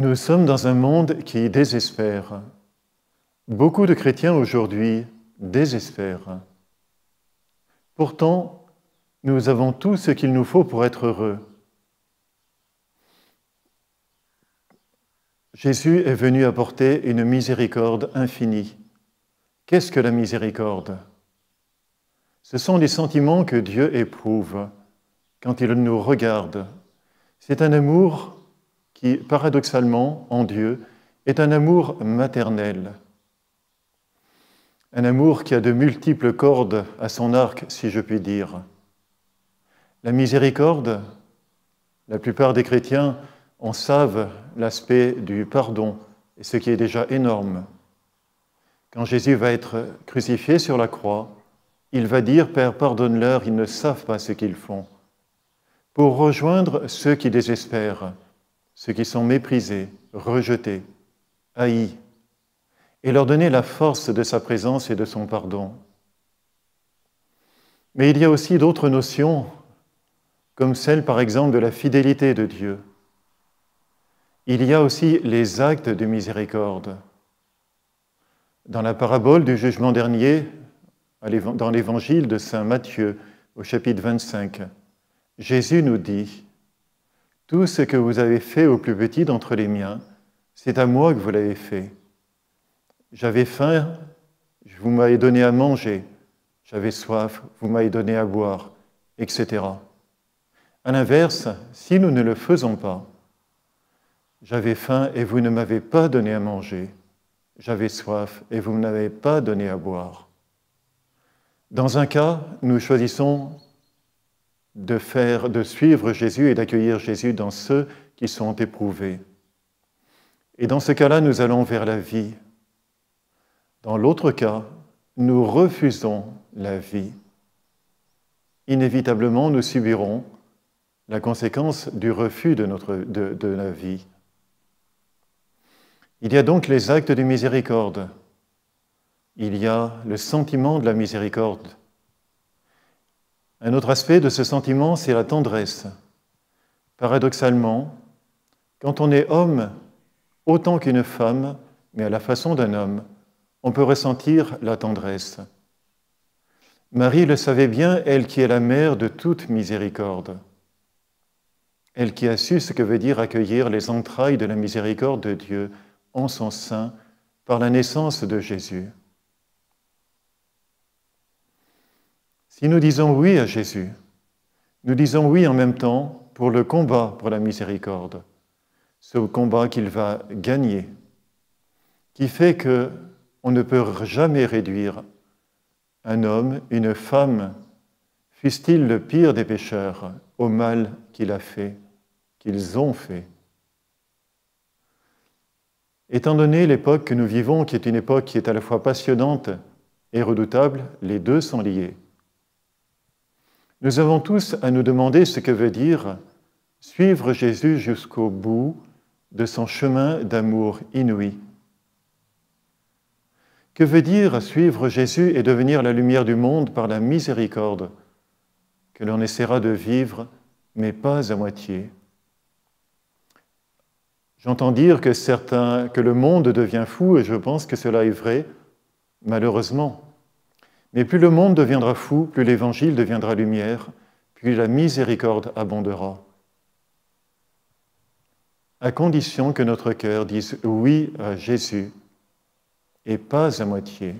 Nous sommes dans un monde qui désespère. Beaucoup de chrétiens aujourd'hui désespèrent. Pourtant, nous avons tout ce qu'il nous faut pour être heureux. Jésus est venu apporter une miséricorde infinie. Qu'est-ce que la miséricorde Ce sont les sentiments que Dieu éprouve quand il nous regarde. C'est un amour qui, paradoxalement, en Dieu, est un amour maternel. Un amour qui a de multiples cordes à son arc, si je puis dire. La miséricorde, la plupart des chrétiens en savent l'aspect du pardon, et ce qui est déjà énorme. Quand Jésus va être crucifié sur la croix, il va dire, Père, pardonne-leur, ils ne savent pas ce qu'ils font, pour rejoindre ceux qui désespèrent, ceux qui sont méprisés, rejetés, haïs, et leur donner la force de sa présence et de son pardon. Mais il y a aussi d'autres notions, comme celle par exemple de la fidélité de Dieu. Il y a aussi les actes de miséricorde. Dans la parabole du jugement dernier, dans l'évangile de Saint Matthieu au chapitre 25, Jésus nous dit, tout ce que vous avez fait au plus petit d'entre les miens, c'est à moi que vous l'avez fait. J'avais faim, vous m'avez donné à manger. J'avais soif, vous m'avez donné à boire, etc. À l'inverse, si nous ne le faisons pas, j'avais faim et vous ne m'avez pas donné à manger. J'avais soif et vous ne m'avez pas donné à boire. Dans un cas, nous choisissons de, faire, de suivre Jésus et d'accueillir Jésus dans ceux qui sont éprouvés. Et dans ce cas-là, nous allons vers la vie. Dans l'autre cas, nous refusons la vie. Inévitablement, nous subirons la conséquence du refus de, notre, de la vie. Il y a donc les actes de miséricorde. Il y a le sentiment de la miséricorde un autre aspect de ce sentiment, c'est la tendresse. Paradoxalement, quand on est homme autant qu'une femme, mais à la façon d'un homme, on peut ressentir la tendresse. Marie le savait bien, elle qui est la mère de toute miséricorde. Elle qui a su ce que veut dire accueillir les entrailles de la miséricorde de Dieu en son sein par la naissance de Jésus. Si nous disons oui à Jésus, nous disons oui en même temps pour le combat pour la miséricorde, ce combat qu'il va gagner, qui fait que on ne peut jamais réduire un homme, une femme, fût-il le pire des pécheurs, au mal qu'il a fait, qu'ils ont fait. Étant donné l'époque que nous vivons, qui est une époque qui est à la fois passionnante et redoutable, les deux sont liés. Nous avons tous à nous demander ce que veut dire suivre Jésus jusqu'au bout de son chemin d'amour inouï. Que veut dire suivre Jésus et devenir la lumière du monde par la miséricorde que l'on essaiera de vivre, mais pas à moitié J'entends dire que certains, que le monde devient fou, et je pense que cela est vrai, malheureusement. Mais plus le monde deviendra fou, plus l'Évangile deviendra lumière, plus la miséricorde abondera. À condition que notre cœur dise oui à Jésus et pas à moitié.